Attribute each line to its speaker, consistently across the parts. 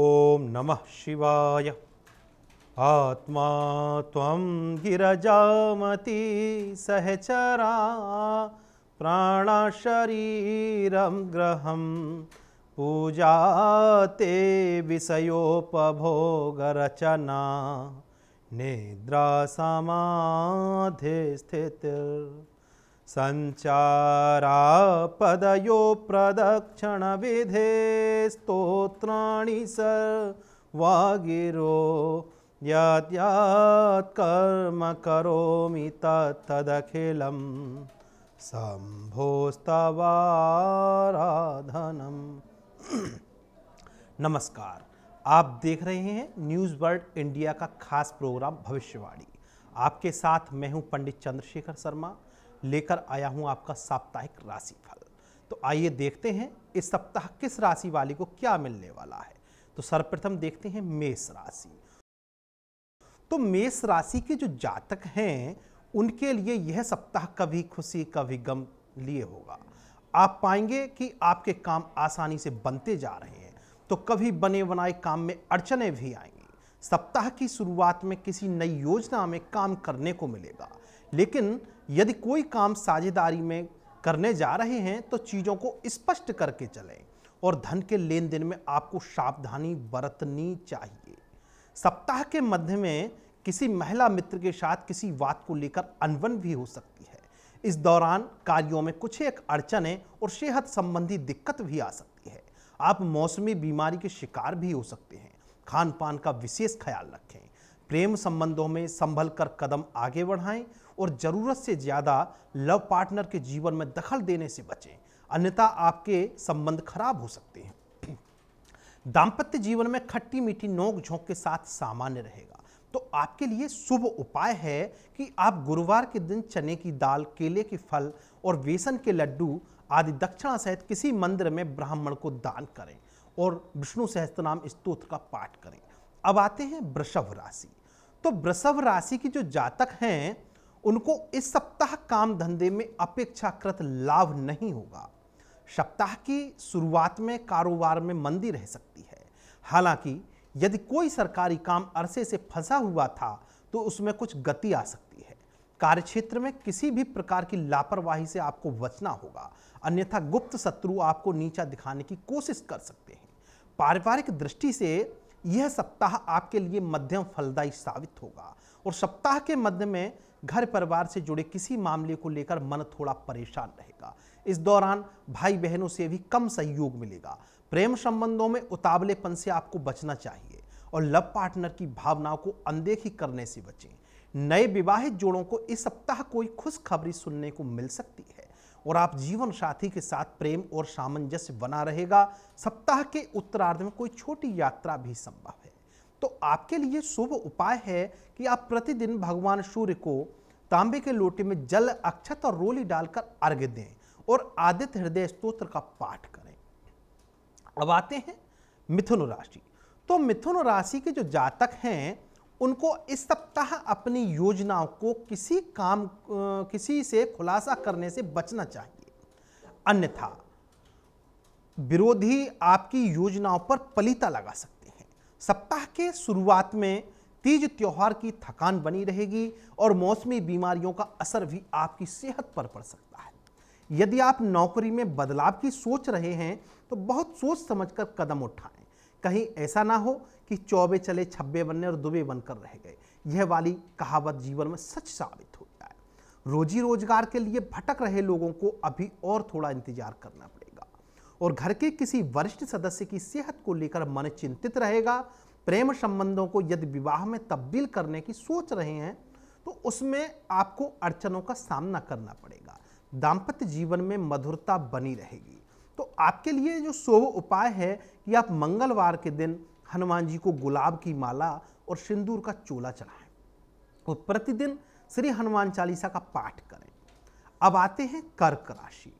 Speaker 1: ॐ नमः शिवाय आत्मा त्वं गिरजामती सहचरा प्राणशरीरं ग्रहं पूजा ते विषयोपभोगरचना निद्रा समाधिस्थितिर् सञ्चारापदयो प्रदक्षिणविधे स्तोत्राणि सर्वागिरो कर्म करोमि तत्तदखिलं शम्भोस्तवाराधनं नमस्कार आप देख रहे हैं न्यूज़ वर्ल्ड इंडिया का खास प्रोग्राम भविष्यवाणी आपके साथ मैं हूं पंडित चंद्रशेखर शर्मा लेकर आया हूं आपका साप्ताहिक राशिफल तो आइए देखते हैं इस सप्ताह किस राशि वाले को क्या मिलने वाला है तो सर्वप्रथम देखते हैं मेष राशि तो मेष राशि के जो जातक हैं उनके लिए यह सप्ताह कभी खुशी कभी गम लिए होगा आप पाएंगे कि आपके काम आसानी से बनते जा रहे हैं तो कभी बने बनाए काम में अड़चने भी आएंगी सप्ताह की शुरुआत में किसी नई योजना में काम करने को मिलेगा लेकिन यदि कोई काम साझेदारी में करने जा रहे हैं तो चीज़ों को स्पष्ट करके चलें और धन के लेन देन में आपको सावधानी बरतनी चाहिए सप्ताह के मध्य में किसी महिला मित्र के साथ किसी बात को लेकर अनबन भी हो सकती है इस दौरान कार्यों में कुछ एक अड़चने और सेहत संबंधी दिक्कत भी आ सकती है आप मौसमी बीमारी के शिकार भी हो सकते हैं खान पान का विशेष ख्याल रखें प्रेम संबंधों में संभल कर कदम आगे बढ़ाएं और ज़रूरत से ज़्यादा लव पार्टनर के जीवन में दखल देने से बचें अन्यथा आपके संबंध खराब हो सकते हैं दाम्पत्य जीवन में खट्टी मीठी नोक झोंक के साथ सामान्य रहेगा तो आपके लिए शुभ उपाय है कि आप गुरुवार के दिन चने की दाल केले के फल और बेसन के लड्डू आदि दक्षिणा सहित किसी मंदिर में ब्राह्मण को दान करें और विष्णु सहस्त्रनाम स्तोत्र का पाठ करें अब आते हैं वृषभ राशि तो वृषभ राशि की जो जातक हैं उनको इस सप्ताह काम धंधे में अपेक्षाकृत लाभ नहीं होगा सप्ताह की शुरुआत में कारोबार में मंदी रह सकती है हालांकि यदि कोई सरकारी काम अरसे से फंसा हुआ था तो उसमें कुछ गति आ सकती है कार्यक्षेत्र में किसी भी प्रकार की लापरवाही से आपको बचना होगा अन्यथा गुप्त शत्रु आपको नीचा दिखाने की कोशिश कर सकते हैं पारिवारिक दृष्टि से यह सप्ताह आपके लिए मध्यम फलदायी साबित होगा और सप्ताह के मध्य में घर परिवार से जुड़े किसी मामले को लेकर मन थोड़ा परेशान रहेगा इस दौरान भाई बहनों से भी कम सहयोग मिलेगा प्रेम संबंधों में उतावलेपन से आपको बचना चाहिए और लव पार्टनर की भावनाओं को अनदेखी करने से बचें नए विवाहित जोड़ों को इस सप्ताह कोई खुशखबरी सुनने को मिल सकती है और आप जीवन साथी के साथ प्रेम और सामंजस्य बना रहेगा सप्ताह के उत्तरार्ध में कोई छोटी यात्रा भी संभव तो आपके लिए शुभ उपाय है कि आप प्रतिदिन भगवान सूर्य को तांबे के लोटे में जल अक्षत और रोली डालकर अर्घ्य दें और आदित्य हृदय स्त्रोत्र का पाठ करें अब आते हैं मिथुन राशि तो मिथुन राशि के जो जातक हैं उनको इस सप्ताह अपनी योजनाओं को किसी काम किसी से खुलासा करने से बचना चाहिए अन्यथा विरोधी आपकी योजनाओं पर पलीता लगा सकते सप्ताह के शुरुआत में तीज त्यौहार की थकान बनी रहेगी और मौसमी बीमारियों का असर भी आपकी सेहत पर पड़ सकता है यदि आप नौकरी में बदलाव की सोच रहे हैं तो बहुत सोच समझकर कदम उठाएं कहीं ऐसा ना हो कि चौबे चले छब्बे बनने और दुबे बनकर रह गए यह वाली कहावत जीवन में सच साबित हो जाए रोजी रोजगार के लिए भटक रहे लोगों को अभी और थोड़ा इंतजार करना पड़ेगा और घर के किसी वरिष्ठ सदस्य की सेहत को लेकर मन चिंतित रहेगा प्रेम संबंधों को यदि विवाह में तब्दील करने की सोच रहे हैं तो उसमें आपको अड़चनों का सामना करना पड़ेगा दाम्पत्य जीवन में मधुरता बनी रहेगी तो आपके लिए जो शुभ उपाय है कि आप मंगलवार के दिन हनुमान जी को गुलाब की माला और सिंदूर का चोला चढ़ाएं और प्रतिदिन श्री हनुमान चालीसा का पाठ करें अब आते हैं कर्क राशि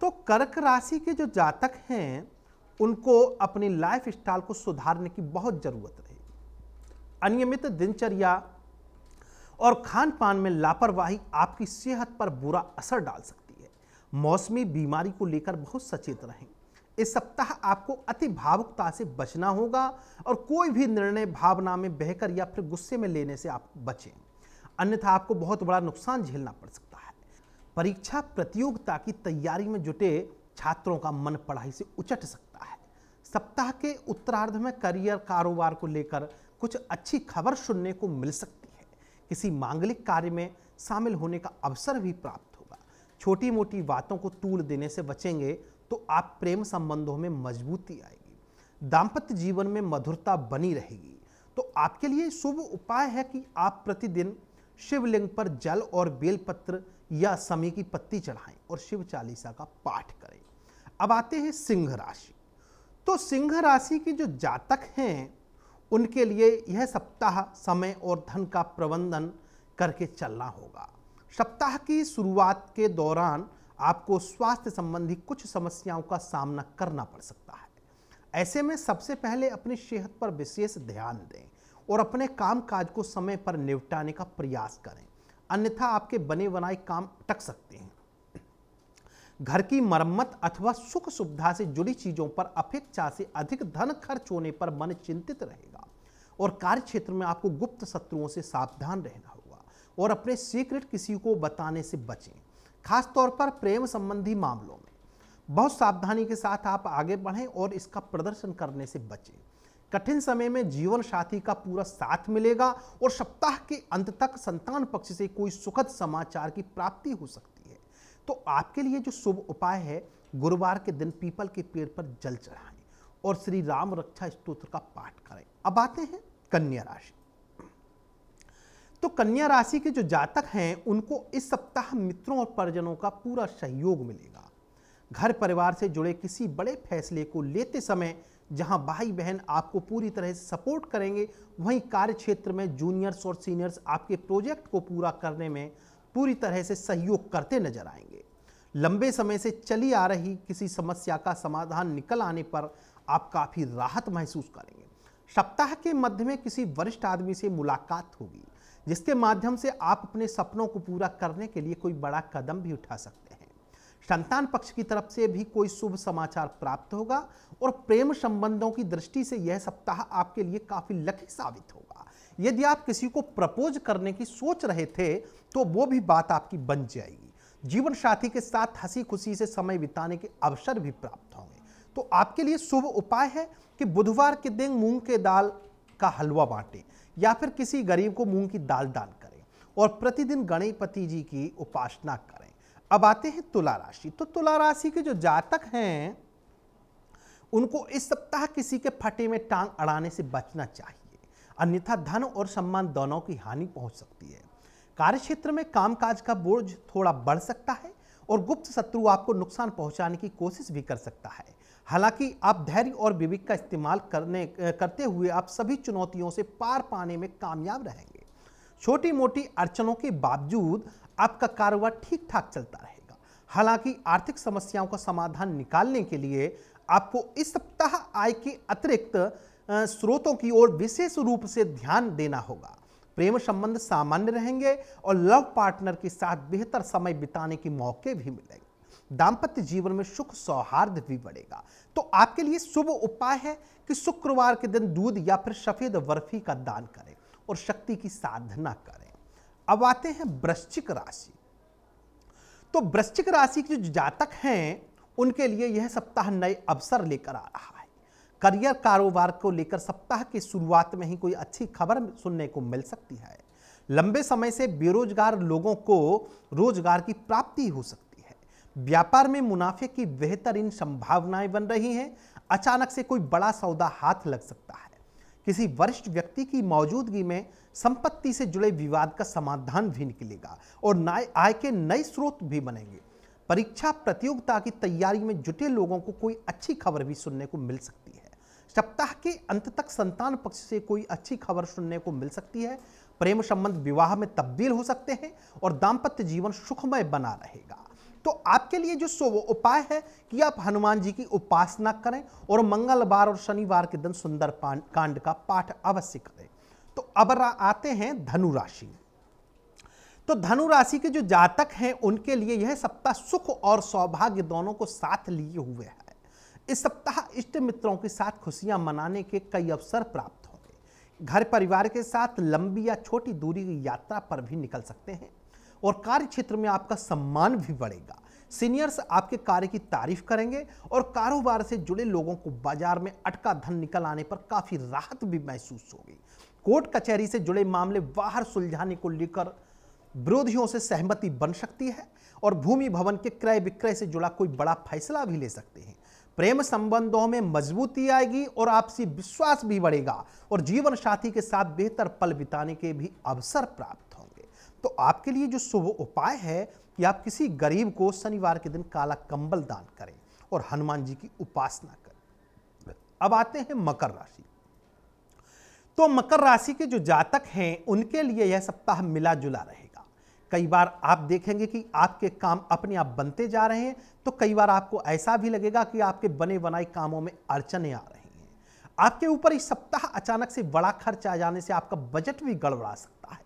Speaker 1: तो कर्क राशि के जो जातक हैं उनको अपनी लाइफ स्टाइल को सुधारने की बहुत ज़रूरत रहेगी अनियमित दिनचर्या और खान पान में लापरवाही आपकी सेहत पर बुरा असर डाल सकती है मौसमी बीमारी को लेकर बहुत सचेत रहें इस सप्ताह आपको अति भावुकता से बचना होगा और कोई भी निर्णय भावना में बहकर या फिर गुस्से में लेने से आप बचें अन्यथा आपको बहुत बड़ा नुकसान झेलना पड़ सकता है परीक्षा प्रतियोगिता की तैयारी में जुटे छात्रों का मन पढ़ाई से उचट सकता है सप्ताह के उत्तरार्ध में करियर कारोबार को लेकर कुछ अच्छी खबर सुनने को मिल सकती है किसी मांगलिक कार्य में शामिल होने का अवसर भी प्राप्त होगा छोटी मोटी बातों को तूल देने से बचेंगे तो आप प्रेम संबंधों में मजबूती आएगी दाम्पत्य जीवन में मधुरता बनी रहेगी तो आपके लिए शुभ उपाय है कि आप प्रतिदिन शिवलिंग पर जल और बेलपत्र या समय की पत्ती चढ़ाएं और शिव चालीसा का पाठ करें अब आते हैं सिंह राशि तो सिंह राशि के जो जातक हैं उनके लिए यह सप्ताह समय और धन का प्रबंधन करके चलना होगा सप्ताह की शुरुआत के दौरान आपको स्वास्थ्य संबंधी कुछ समस्याओं का सामना करना पड़ सकता है ऐसे में सबसे पहले अपनी सेहत पर विशेष ध्यान दें और अपने काम काज को समय पर निपटाने का प्रयास करें अन्यथा आपके बने बनाए काम अटक सकते हैं घर की मरम्मत अथवा सुख सुविधा से जुड़ी चीजों पर अपेक्षा से अधिक धन खर्च होने पर मन चिंतित रहेगा और कार्य क्षेत्र में आपको गुप्त शत्रुओं से सावधान रहना होगा और अपने सीक्रेट किसी को बताने से बचें खासतौर पर प्रेम संबंधी मामलों में बहुत सावधानी के साथ आप आगे बढ़ें और इसका प्रदर्शन करने से बचें कठिन समय में जीवन साथी का पूरा साथ मिलेगा और सप्ताह के अंत तक संतान पक्ष से कोई सुखद समाचार की प्राप्ति हो सकती है तो आपके लिए जो शुभ उपाय है गुरुवार के दिन पीपल के पेड़ पर जल चढ़ाएं और श्री राम रक्षा स्त्रोत्र का पाठ करें अब आते हैं कन्या राशि तो कन्या राशि के जो जातक हैं उनको इस सप्ताह मित्रों और परिजनों का पूरा सहयोग मिलेगा घर परिवार से जुड़े किसी बड़े फैसले को लेते समय जहां भाई बहन आपको पूरी तरह से सपोर्ट करेंगे वहीं कार्य क्षेत्र में जूनियर्स और सीनियर्स आपके प्रोजेक्ट को पूरा करने में पूरी तरह से सहयोग करते नजर आएंगे लंबे समय से चली आ रही किसी समस्या का समाधान निकल आने पर आप काफ़ी राहत महसूस करेंगे सप्ताह के मध्य में किसी वरिष्ठ आदमी से मुलाकात होगी जिसके माध्यम से आप अपने सपनों को पूरा करने के लिए कोई बड़ा कदम भी उठा सकते संतान पक्ष की तरफ से भी कोई शुभ समाचार प्राप्त होगा और प्रेम संबंधों की दृष्टि से यह सप्ताह आपके लिए काफ़ी लकी साबित होगा यदि आप किसी को प्रपोज करने की सोच रहे थे तो वो भी बात आपकी बन जाएगी जीवन साथी के साथ हंसी खुशी से समय बिताने के अवसर भी प्राप्त होंगे तो आपके लिए शुभ उपाय है कि बुधवार के दिन मूंग के दाल का हलवा बांटें या फिर किसी गरीब को मूंग की दाल दान करें और प्रतिदिन गणेशपति जी की उपासना करें अब आते हैं तुला राशि तो तुला राशि के जो जातक हैं उनको इस सप्ताह किसी के फटे में टांग अड़ाने से बचना चाहिए अन्यथा धन और सम्मान दोनों की हानि पहुंच सकती है कार्यक्षेत्र में कामकाज का बोझ थोड़ा बढ़ सकता है और गुप्त शत्रु आपको नुकसान पहुंचाने की कोशिश भी कर सकता है हालांकि आप धैर्य और विवेक का इस्तेमाल करने करते हुए आप सभी चुनौतियों से पार पाने में कामयाब रहेंगे छोटी मोटी अड़चनों के बावजूद आपका कारोबार ठीक ठाक चलता रहेगा हालांकि आर्थिक समस्याओं का समाधान निकालने के लिए आपको इस सप्ताह आय के अतिरिक्त स्रोतों की ओर विशेष रूप से ध्यान देना होगा प्रेम संबंध सामान्य रहेंगे और लव पार्टनर के साथ बेहतर समय बिताने के मौके भी मिलेंगे दाम्पत्य जीवन में सुख सौहार्द भी बढ़ेगा तो आपके लिए शुभ उपाय है कि शुक्रवार के दिन दूध या फिर सफेद बर्फी का दान करें और शक्ति की साधना करें अब आते हैं वृश्चिक राशि तो वृश्चिक राशि के जो जातक हैं उनके लिए यह सप्ताह नए अवसर लेकर आ रहा है करियर कारोबार को लेकर सप्ताह की शुरुआत में ही कोई अच्छी खबर सुनने को मिल सकती है लंबे समय से बेरोजगार लोगों को रोजगार की प्राप्ति हो सकती है व्यापार में मुनाफे की बेहतरीन संभावनाएं बन रही हैं अचानक से कोई बड़ा सौदा हाथ लग सकता है किसी वरिष्ठ व्यक्ति की मौजूदगी में संपत्ति से जुड़े विवाद का समाधान भी निकलेगा और नए आय के नए स्रोत भी बनेंगे परीक्षा प्रतियोगिता की तैयारी में जुटे लोगों को कोई अच्छी खबर भी सुनने को मिल सकती है सप्ताह के अंत तक संतान पक्ष से कोई अच्छी खबर सुनने को मिल सकती है प्रेम संबंध विवाह में तब्दील हो सकते हैं और दाम्पत्य जीवन सुखमय बना रहेगा तो आपके लिए जो सो वो उपाय है कि आप हनुमान जी की उपासना करें और मंगलवार और शनिवार के दिन सुंदर कांड का पाठ अवश्य करें तो अब आते हैं धनु राशि तो धनु राशि के जो जातक हैं उनके लिए यह सप्ताह सुख और सौभाग्य दोनों को साथ लिए हुए है इस सप्ताह इष्ट मित्रों के साथ खुशियां मनाने के कई अवसर प्राप्त होंगे घर परिवार के साथ लंबी या छोटी दूरी की यात्रा पर भी निकल सकते हैं और कार्य क्षेत्र में आपका सम्मान भी बढ़ेगा सीनियर्स आपके कार्य की तारीफ करेंगे और कारोबार से जुड़े लोगों को बाजार में अटका धन निकल आने पर काफ़ी राहत भी महसूस होगी कोर्ट कचहरी से जुड़े मामले बाहर सुलझाने को लेकर विरोधियों से सहमति बन सकती है और भूमि भवन के क्रय विक्रय से जुड़ा कोई बड़ा फैसला भी ले सकते हैं प्रेम संबंधों में मजबूती आएगी और आपसी विश्वास भी बढ़ेगा और जीवन साथी के साथ बेहतर पल बिताने के भी अवसर प्राप्त तो आपके लिए जो शुभ उपाय है कि आप किसी गरीब को शनिवार के दिन काला कंबल दान करें और हनुमान जी की उपासना करें अब आते हैं मकर राशि तो मकर राशि के जो जातक हैं उनके लिए यह सप्ताह मिला जुला रहेगा कई बार आप देखेंगे कि आपके काम अपने आप बनते जा रहे हैं तो कई बार आपको ऐसा भी लगेगा कि आपके बने बनाए कामों में अड़चने आ रही हैं आपके ऊपर इस सप्ताह अचानक से बड़ा खर्च आ जाने से आपका बजट भी गड़बड़ा सकता है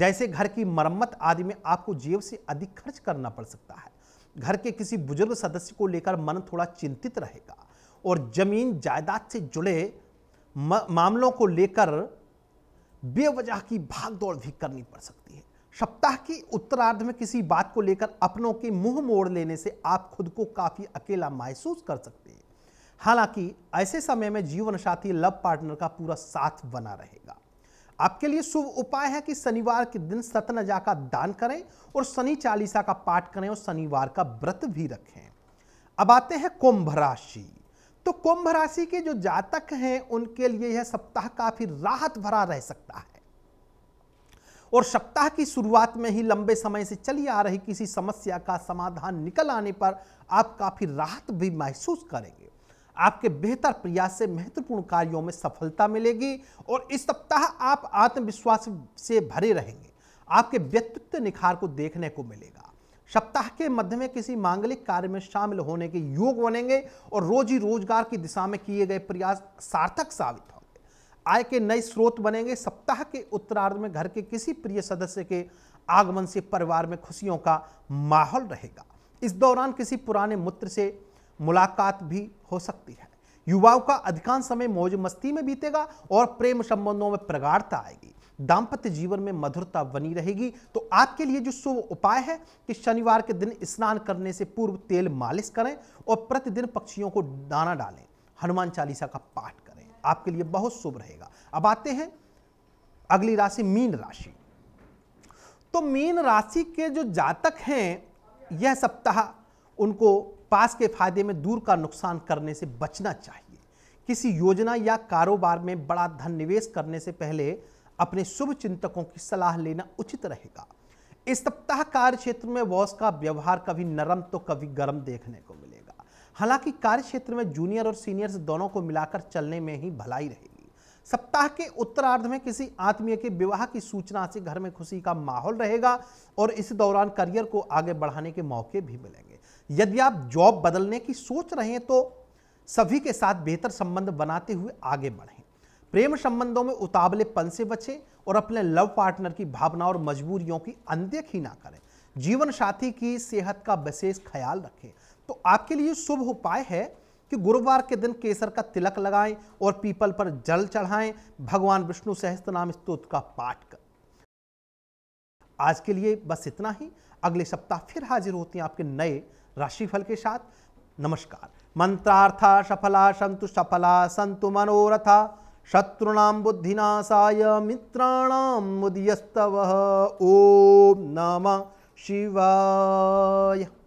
Speaker 1: जैसे घर की मरम्मत आदि में आपको जेब से अधिक खर्च करना पड़ सकता है घर के किसी बुजुर्ग सदस्य को लेकर मन थोड़ा चिंतित रहेगा और जमीन जायदाद से जुड़े मामलों को लेकर बेवजह की भागदौड़ भी करनी पड़ सकती है सप्ताह के उत्तरार्ध में किसी बात को लेकर अपनों के मुंह मोड़ लेने से आप खुद को काफ़ी अकेला महसूस कर सकते हैं हालांकि ऐसे समय में जीवन साथी लव पार्टनर का पूरा साथ बना रहेगा आपके लिए शुभ उपाय है कि शनिवार के दिन सतनजा का दान करें और शनि चालीसा का पाठ करें और शनिवार का व्रत भी रखें अब आते हैं कुंभ राशि तो कुंभ राशि के जो जातक हैं उनके लिए यह सप्ताह काफी राहत भरा रह सकता है और सप्ताह की शुरुआत में ही लंबे समय से चली आ रही किसी समस्या का समाधान निकल आने पर आप काफी राहत भी महसूस करेंगे आपके बेहतर प्रयास से महत्वपूर्ण कार्यों में सफलता मिलेगी और इस सप्ताह आप आत्मविश्वास से भरे रहेंगे आपके व्यक्तित्व निखार को देखने को मिलेगा सप्ताह के मध्य में किसी मांगलिक कार्य में शामिल होने के योग बनेंगे और रोजी रोजगार की दिशा में किए गए प्रयास सार्थक साबित होंगे आय के नए स्रोत बनेंगे सप्ताह के उत्तरार्ध में घर के किसी प्रिय सदस्य के आगमन से परिवार में खुशियों का माहौल रहेगा इस दौरान किसी पुराने मित्र से मुलाकात भी हो सकती है युवाओं का अधिकांश समय मौज मस्ती में बीतेगा और प्रेम संबंधों में प्रगाढ़ता आएगी दाम्पत्य जीवन में मधुरता बनी रहेगी तो आपके लिए जो शुभ उपाय है कि शनिवार के दिन स्नान करने से पूर्व तेल मालिश करें और प्रतिदिन पक्षियों को दाना डालें हनुमान चालीसा का पाठ करें आपके लिए बहुत शुभ रहेगा अब आते हैं अगली राशि मीन राशि तो मीन राशि के जो जातक हैं यह सप्ताह उनको पास के फायदे में दूर का नुकसान करने से बचना चाहिए किसी योजना या कारोबार में बड़ा धन निवेश करने से पहले अपने शुभ चिंतकों की सलाह लेना उचित रहेगा इस सप्ताह कार्य क्षेत्र में बॉस का व्यवहार कभी नरम तो कभी गर्म देखने को मिलेगा हालांकि कार्य क्षेत्र में जूनियर और सीनियर्स दोनों को मिलाकर चलने में ही भलाई रहेगी सप्ताह के उत्तरार्ध में किसी आत्मीय के विवाह की सूचना से घर में खुशी का माहौल रहेगा और इस दौरान करियर को आगे बढ़ाने के मौके भी मिलेंगे यदि आप जॉब बदलने की सोच रहे हैं तो सभी के साथ बेहतर संबंध बनाते हुए आगे बढ़ें प्रेम संबंधों में उतावलेपन से बचें और अपने लव पार्टनर की भावना और मजबूरियों की अनदेखी ना करें जीवन साथी की सेहत का विशेष ख्याल रखें तो आपके लिए शुभ उपाय है कि गुरुवार के दिन केसर का तिलक लगाएं और पीपल पर जल चढ़ाएं भगवान विष्णु सहस्त्र नाम स्तोत्र का पाठ कर आज के लिए बस इतना ही अगले सप्ताह फिर हाजिर होते हैं आपके नए राशिफल के साथ नमस्कार मंत्रार्था सफला संतु सफला संतु मनोरथा शत्रुणाम बुद्धिनाशाय मित्राणाम मुदयस्तव ओम नमः शिवाय